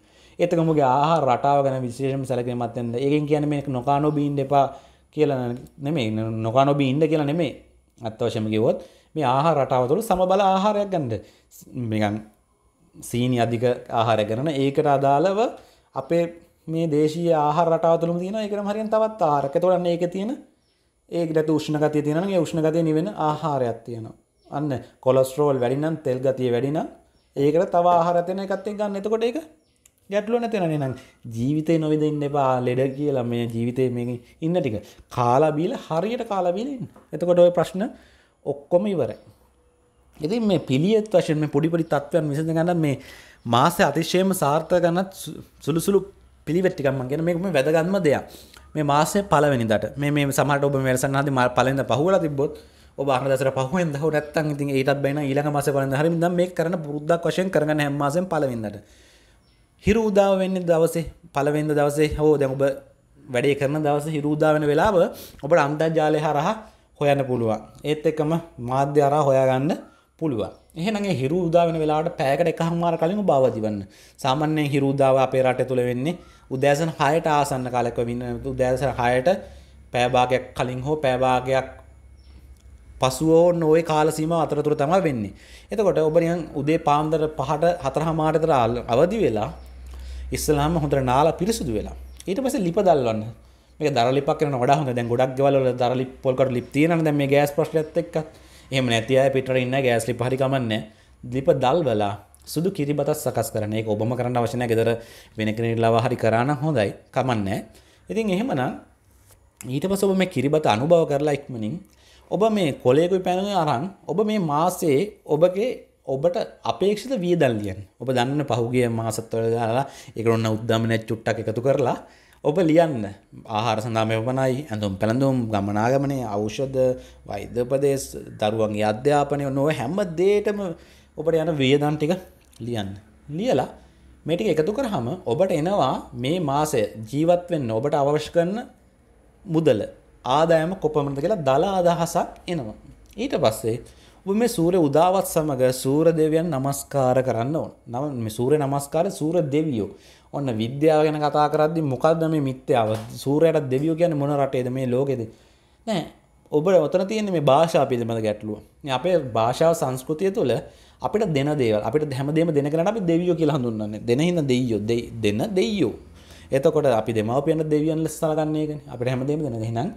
එතකමගේ ආහා රටාව ගැන විශේෂම සැලකීමත්යෙන්ද ඒකෙන් කියන මේ නොකානොබීන් එපා කියලා නෙමේ නොකානොබී ඉන්ඩ කියලා නෙමේ අත්වශමකිවොත් මේ ආහා රටාව තුළ සමබල ආහාරයක් ගන්ඩ මෙගන් සීනි අධික ආහාර කරන ඒකට අදාළව අපේ මේ දේශී ආහාර රටාතුළම තියෙන ඒකන හරින් තවත් ආහාරක තොරන්න ඒක තියෙන ඒකට උෂ්ණගතය තියෙන ඒ උෂ්ණගතය නිවෙන ආහාරයක් තියෙනවා අන්න කොලස්ට්‍රෝල් වැඩිනම් තෙල් ගතිය වැඩිනම් ඒකට තව ආහාරතයන එකත්තේ ගන්න එතකොට එක ගැටලුව නැතින නම් ජීවිතය නොවිදන්න එපා ලෙඩ කියලා මේ ජීවිතය මේ ඉන්න ටික කාලාබීල හරියට කාලාබීලන්න එතකොට ඔය ප්‍රශ්න ඔක්කොම ඉවරයි ඉතින් මේ පිළියත් වශයෙන් මේ පොඩිපොඩි තත්ත්වයන් විසඳ ගන්න මේ මාසය අතිශයම සාර්ථක ගන්නත් සුළුසුළු පිළිවෙට්ටිකක් මම කියන මේක මේ වැදගත්ම දෙයක්. මේ මාසයේ පළවෙනිදාට මේ මේ සමහරට ඔබ මේ වැඩසටහනදී මා පළවෙනිදා පහුවලා තිබ්බොත් ඔබ අහන දසර පහුවෙන් දහව නැත්තම් ඉතින් ඒකත් බැිනා ඊළඟ මාසේ පළවෙනිදා හරියට නම් මේක කරන්න පුරුද්දක් වශයෙන් කරගන්න හැම මාසෙම පළවෙනිදාට. හිරු උදා වෙන්නේ දවසේ පළවෙනිදා දවසේ හෝ දැන් ඔබ වැඩේ කරන දවසේ හිරු උදා වෙන වෙලාව ඔබට අන්තර්ජාලය හරහා හොයන්න පුළුවන්. ඒත් එක්කම මාධ්‍ය හරහා හොයාගන්න පුළුවන් එහෙනගේ හිරු උදාවෙන වෙලාට පෑකට එක හමාර කලින් බවදිවන්න සාමන්‍යයෙන් හිරුදාව අපේ රට තුළ වෙන්නේ උදෑසන හයට ආසන්න කාලෙක වන්න උදෑසන හයට පෑභාගයක් කලින් හෝ පෑභාගයක් පසුවෝ නොය කාලසීම අතරතුර තම වෙන්නේ එතකොට ඔබනියන් උදේ පාන්දර පහට හතර හමාටතර අවදි වෙලා ඉස්සලාම හොඳට නාලා පිරිසුදු වෙලා ඊට පස ලිප දල්වන්න මේ දරලිපක් කරන වඩා හොඳ දැන් ගොඩක් ගවල දරලි පොල්කට ලිප් තියෙන දැන් මේ ගෑස් ප්‍රශ්නයත් එක්කත් එම නැති අය පිට ඉන්න ගෑස්ලි පහරි කමන්න ලිප දල්වලා සුදු කිරිබතත් සකස් කරන එක ඔබම කරන්න වශනය ගෙදර වෙන කෙනෙල්ලාව හරි කරන්න හොඳයි කමන්න ඉතින් එහෙමනම් ඊට පස ඔබ මේ කිරිබත අනුභව කරලා ඉක්මනින් ඔබ මේ කොලයකුයි පැනුවේ අරන් ඔබ මේ මාසේ ඔබගේ ඔබට අපේක්ෂිත වියදල්ලියන් ඔබ දන්න පහුගේ මාසත්වල දාලා එකරන්න උද්දමනැ චුට්ටක් එකතු කරලා ඔබ ලියන්න ආහාර සඳහා මෙවපනයි ඇඳුම් පැළඳුම් ගමනාගමනය අවෂධ වෛද්‍යපදේශ දරුවන්ගේ අධ්‍යාපනය නොව හැම දේටම ඔබට යන වියදන් ටික ලියන්න. ලියලා මේටික එකතු කරහම ඔබට එනවා මේ මාසය ජීවත් වෙන්න ඔබට අවශ්‍ය කරන මුදල ආදායම කොපමණද කියලා දලා අදහසක් එනවා. ඊට පස්සේ ඔබ මේ සූර්ය උදාවත් සමග සූර්ය දෙවියන් নমස්කාර කරන්න ඕන. නම මේ සූර්ය নমස්කාරය සූර්ය දෙවියෝ. ඔන්න විද්‍යාව ගැන කතා කරද්දි මොකක්ද මේ මිත්‍යාව සූරයට දෙවියෝ කියන්නේ මොන රටේද මේ ලෝකෙද නෑ ඔබ ඔතන තියෙන මේ භාෂා පිළිබඳ ගැටලුව අපේ භාෂාව සංස්කෘතිය තුළ අපිට දෙන දේවල් අපිට හැමදේම දෙන කරන්න අපි දෙවියෝ කියලා හඳුන්වන්නේ දෙන හින්දා දෙයියෝ දෙන දෙයියෝ එතකොට අපි දෙමව්පියන්ට දෙවියන් ලෙස සලකන්නේ ඒකනේ අපිට හැමදේම දෙන එහෙනම්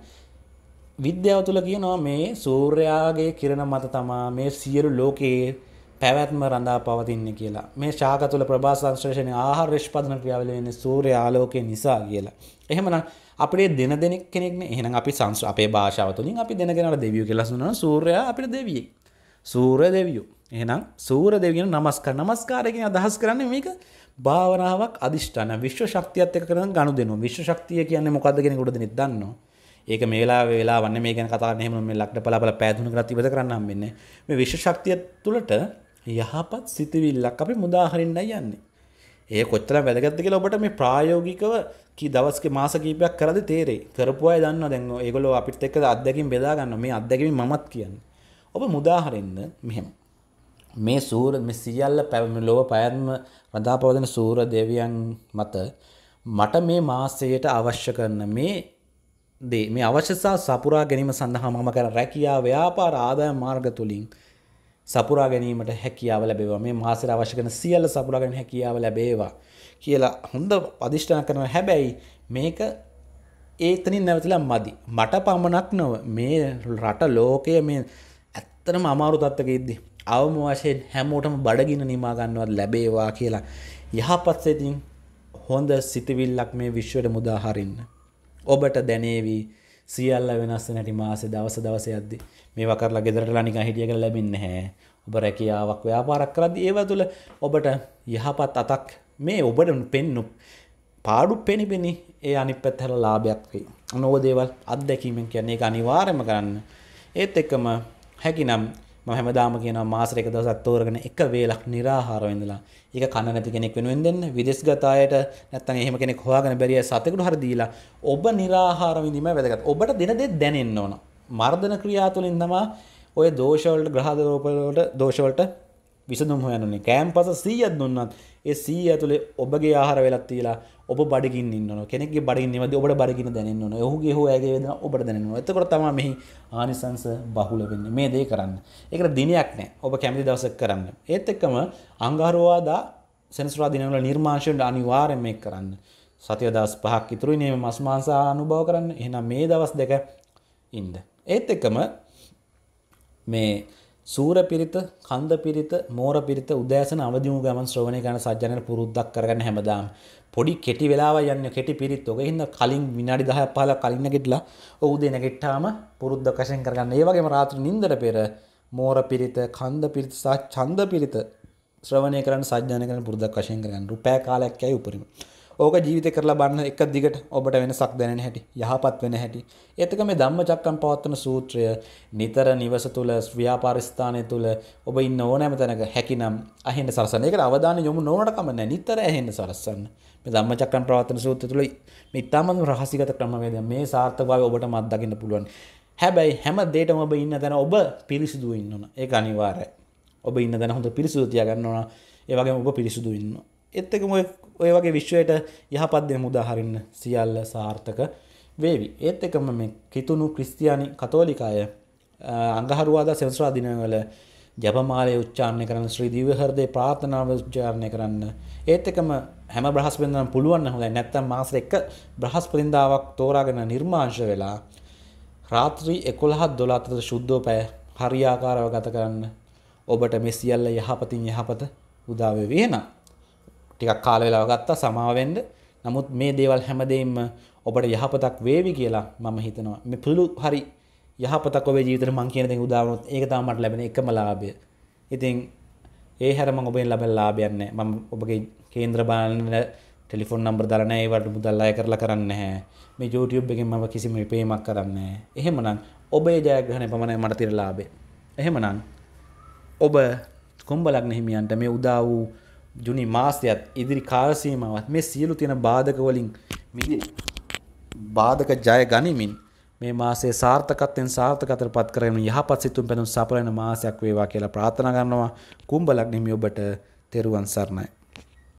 විද්‍යාව තුළ කියනවා මේ සූර්යාගේ කිරණ මත තමා මේ සියලු ලෝකයේ පැවැත්ම රඳා පවතින්නේ කියලා. මේ ශාක තුළ ප්‍රභාස සංශ්ලේෂණය ආහාර නිෂ්පාදන ක්‍රියාවලිය වෙන්නේ සූර්ය ආලෝකය නිසා කියලා. එහෙමනම් අපේ දෙන දෙනෙක් කෙනෙක්නේ. එහෙනම් අපි සංස් අපේ භාෂාව තුළින් අපි දෙන කෙනාට දෙවියෝ කියලා හඳුනනවා. සූර්යයා අපිට දෙවියෙක්. සූර්ය දෙවියෝ. එහෙනම් සූර්ය දෙවියන් නමස්කාර. නමස්කාරය කියන අදහස් කරන්නේ මේක භාවනාවක් අදිෂ්ඨාන විශ්ව ශක්තියත් එක්ක කරන ගනුදෙනුව. විශ්ව ශක්තිය කියන්නේ මොකද්ද කියන කොට දෙනෙත් දන්නවා. ඒක මේලා වෙලා වන්නේ මේ ගැන කතා කරන්න එහෙම මේ ලක්ඩ පලාපල පෑදුණු කරලා ඉවත කරන්න හම්බෙන්නේ. මේ විශ්ව ශක්තිය තුළට යහපත් සිතවිල්ලක් අපි මුදාහරින්න යන්නේ. ඒ කොච්චර වැදගත්ද කියලා ඔබට මේ ප්‍රායෝගිකව කී දවස් මාස කීපයක් කරද්දි තේරෙයි. කරපු අය දන්නවා දැන් ඒගොල්ලෝ අපිත් එක්ක අත්දැකීම් බෙදා ගන්නවා. මේ අත්දැකීම් මමත් කියන්නේ. ඔබ මුදාහරින්න මෙහෙම. මේ සූර මේ සියල්ල පැවැම ලෝව පයත්ම රඳාපවතින සූර දෙවියන් මත මට මේ මාසයට අවශ්‍ය කරන මේ දේ මේ අවශ්‍යසා සපුරා ගැනීම සඳහා මම කරන රැකියාව ව්‍යාපාර ආදායම් මාර්ග තුලින් සපුරා ගැනීමට හැකියාව ලැබේවා මේ මාසෙට අවශ්‍ය කරන සියල්ල සපුරා ගැනීම හැකියාව ලැබේවා කියලා හොඳ අධිෂ්ඨාන කරනවා හැබැයි මේක ඒතනින් නැවතිලා මදි මට පමණක් නොව මේ රට ලෝකය මේ ඇත්තනම අමාරු තත්ත්වක ඉද්දි අවම වශයෙන් හැමෝටම බඩගින්න නිමා ගන්නවත් ලැබේවා කියලා යහපත් සිතින් හොඳ සිතවිල්ලක් මේ විශ්වයට මුදාහරින්න ඔබට දැනේවි සියල්ල වෙනස් නැටි මාසේ දවස දවස යද්දි මේ වකරලා ගෙදරටලා නිකන් හිටිය කියලා ලැබෙන්නේ නැහැ. ඔබ රැකියාවක් ව්‍යාපාරයක් කරද්දී ඒව තුළ ඔබට යහපත් අතක් මේ ඔබට පෙන්නු පාඩු පෙනිපෙනි ඒ අනිත් පැත්තට ලාභයක් වෙයි. නව දේවල් අත්දැකීමෙන් කියන්නේ ඒක අනිවාර්යම කරන්න. ඒත් එක්කම හැකිනම් ම හැමදාම කියන මාසරක දවසක් තෝරගෙන එක වේලක් නිරාහාරවෙඳලා ඒක කන්න නැති කෙනෙක් වෙනුවෙන් දෙන්න විදෙස්ගතායට නැත්තම් එහෙම කෙනෙක් හොයාගෙන බැරිය සතෙකුට හරි දීලා ඔබ නිරාහාර විඳීම වැදගත්. ඔබට දින දෙක දැනෙන්න ඕන. මර්ධන ක්‍රියා තුළින් තමයි ඔය දෝෂවලට ග්‍රහ දෝෂවලට විසඳුම් හොයන්නේ. කෑම්පස 100ක් දුන්නත් ඒ සී ඇතුළේ ඔබගේ ආහාර වෙලක් තියලා ඔබ බඩගින්න ඉන්නවා කෙනෙක්ගේ බඩගින්න නිවැරදි ඔබට බඩගින්න දැනෙන්න ඕන. ඔහුගේ හෝ ඇගේ වේදනාව ඔබට දැනෙන්න ඕන. එතකොට තමයි මෙහි ආනිසංස බහුල වෙන්නේ. මේ දේ කරන්න. ඒකට දිනයක් නැහැ. ඔබ කැමති දවසක කරන්න. ඒත් එක්කම අඟහරුවාදා සෙනසුරාදා දිනවල නිර්මාංශයෙන් අනිවාර්යෙන් මේක කරන්න. සතිය දවස් පහක් ඉතුරුයි මේ මස් මාංශ අනුභව කරන්න. එහෙනම් මේ දවස් දෙක ඉන්න. ඒත් එක්කම මේ සූර පිරිත, කන්ද පිරිත, මෝර පිරිත, උදෑසන අවදි වූ ගමන් ශ්‍රවණය කරන සජ්ජනයට පුරුද්දක් කරගන්න හැමදාම. පොඩි කෙටි වෙලාවක් යන්නේ කෙටි පිරිත්. ඔක හින්දා කලින් විනාඩි 10ක් 15ක් කලින් නැගිටලා ඔව් උදේ නැගිට්ටාම පුරුද්දක් වශයෙන් කරගන්න. ඒ වගේම රාත්‍රී නිින්දට පෙර මෝර පිරිත, කන්ද පිරිත සහ ඡන්ද පිරිත ශ්‍රවණය කරන සජ්ජනය කරන පුරුද්දක් වශයෙන් කරගන්න. රුපෑ කාලයක් යයි උපරිම. ඕක ජීවිත කරලා බන්න එක දිගට ඔබට වෙනසක් දැනෙන හැටි යහපත් වෙන හැටි. එතක මේ ධම්මචක්කම් පවත්වන සූත්‍රය නිතර නිවස තුල ව්‍යාපාර ස්ථානය තුල ඔබ ඉන්න ඕනෑම තැනක හැකිනම් අහෙන්න සලසන්න. ඒකට අවධානය යොමු නොවනට කමන්නේ නිතර ඇහෙන්න සලසන්න. මේ ධම්මචක්කම් ප්‍රවර්තන සූත්‍රය තුල මේ ඉතාමත් රහසිගත ක්‍රමවේදය මේ සාර්ථකභාවය ඔබට මත් දකින්න පුළුවන්. හැබැයි හැම දෙයකම ඔබ ඉන්න තැන ඔබ පිරිසිදු ඉන්න ඕන. ඒක අනිවාර්යයි. ඔබ ඉන්න තැන හොඳ පිරිසිදු තියාගන්න ඕන. ඒ වගේම ඔබ පිරිසිදු ඉන්න. එත්තකම ඔය වගේ විශ්වයට යහපත් දෙමු උදාහරින්න සියල්ල සාර්ථක වේවි. ඒත් එකම මේ කිතුුණු ක්‍රිස්තියානි කතෝලිකාය අඟහරුවාදා සෙවසරා දිනවල ජපමාලය උච්චාරණය කරන්න ශ්‍රී දිවහරදේ ප්‍රාථනාව උච්චාරණය කරන්න ඒත් එකම හැම බ්‍රහස්පෙන්දන පුළුවන් හොඳ නැත්තම් මාස එක බ්‍රහස්පරින්දාවක් තෝරාගෙන නිර්මාංශ වෙලා රාත්‍රී එකොළහත් දොලාතර ශුද්ධෝ පැය හරියාකාරව ගත කරන්න ඔබට මෙසිියල්ල යහපතින් යහපත උදාවේ වෙනවා. ටිකක් කාල වෙලාව ගත්තා සමාව වෙන්න. නමුත් මේ දේවල් හැමදේම ඔබට යහපතක් වේවි කියලා මම හිතනවා. මේ පුළු හරි යහපතක් ඔබේ ජීවිතේ මං කියන දේ උදාවනොත් ඒක තමයි මට ලැබෙන එකම ලාභය. ඉතින් ඒ හැර මම ඔබෙන් ලැබෙන ලාභයක් නැහැ. මම ඔබගේ කේන්ද්‍ර බලන්න ටෙලිෆෝන් නම්බර් දාලා නැහැ. ඒවට මුදල් අය කරලා කරන්නේ නැහැ. මේ YouTube එකෙන් මම කිසිම රිපේමක් කරන්නේ නැහැ. එහෙමනම් ඔබේ ජයග්‍රහණය පමණයි මට තියෙන ලාභය. එහෙමනම් ඔබ කුම්බලග්න හිමියන්ට මේ උදා වූ ජුනි මාසයත් ඉදිරි කාලසීමාවත් මේ සියලු තියෙන බාධකවලින් මිදි බාධක ජය ගනිමින් මේ මාසේ සාර්ථකත්වයෙන් සාර්ථකතර පත් කරගෙන යහපත් සිතුම් පැනුම් සපලන මාසයක් වේවා කියලා ප්‍රාර්ථනා කරනවා කුම්බ ලග්නෙමි ඔබට තෙරුවන් සරණයි